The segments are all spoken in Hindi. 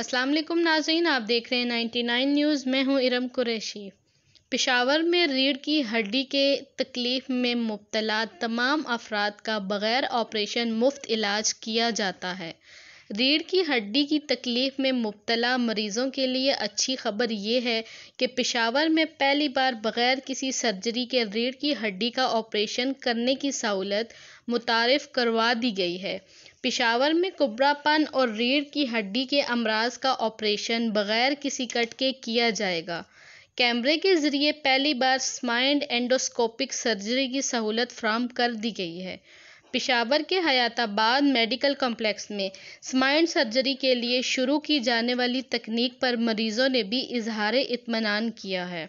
अस्सलाम वालेकुम नाजीन आप देख रहे हैं 99 न्यूज़ मैं हूं इरम कुरैशी पिशावर में रीढ़ की हड्डी के तकलीफ़ में मुबतला तमाम अफराद का बग़ैर ऑपरेशन मुफ्त इलाज किया जाता है रीढ़ की हड्डी की तकलीफ़ में मुबतला मरीज़ों के लिए अच्छी खबर ये है कि पिशावर में पहली बार बग़ैर किसी सर्जरी के रीढ़ की हड्डी का ऑपरेशन करने की सहूलत मुतारफ़ करवा दी गई है पिशावर में कुबरापन और रीढ़ की हड्डी के अमराज का ऑपरेशन बगैर किसी कट के किया जाएगा कैमरे के ज़रिए पहली बार स्माइंड एंडोस्कोपिक सर्जरी की सहूलत फ्राहम कर दी गई है पिशावर के हयाताबाद मेडिकल कॉम्प्लेक्स में स्माइंड सर्जरी के लिए शुरू की जाने वाली तकनीक पर मरीजों ने भी इजहार इतमान किया है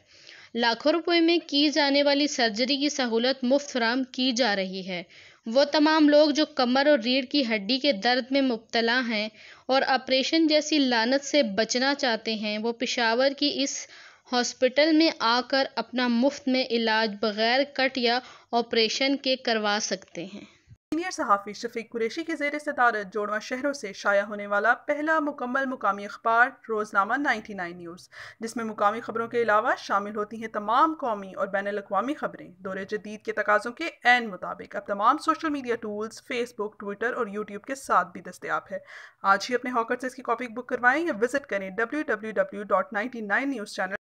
लाखों रुपए में की जाने वाली सर्जरी की सहूलत मुफ्त फ्राहम की जा रही है वो तमाम लोग जो कमर और रीढ़ की हड्डी के दर्द में मुबतला हैं और ऑपरेशन जैसी लानत से बचना चाहते हैं वो पेशावर की इस हॉस्पिटल में आकर अपना मुफ्त में इलाज बग़ैर कट या ऑपरेशन के करवा सकते हैं सीनियर सहाफ़ी शफीक कुरेशी के जेर सदारत जोड़वा शहरों से शाया होने वाला पहला मुकम्मल मुकामी अखबार रोज़नामा 99 न्यूज़ जिसमें मुकामी खबरों के अलावा शामिल होती हैं तमाम कौमी और बैन अवी खबरें दौरे जदीद के तकाज़ों के एन मुताबिक अब तमाम social media tools Facebook Twitter और यूट्यूब के साथ भी दस्तियाब है आज ही अपने हॉकर से इसकी कॉपी बुक करवाएं या विजिट करें W W W dot ninety nine news channel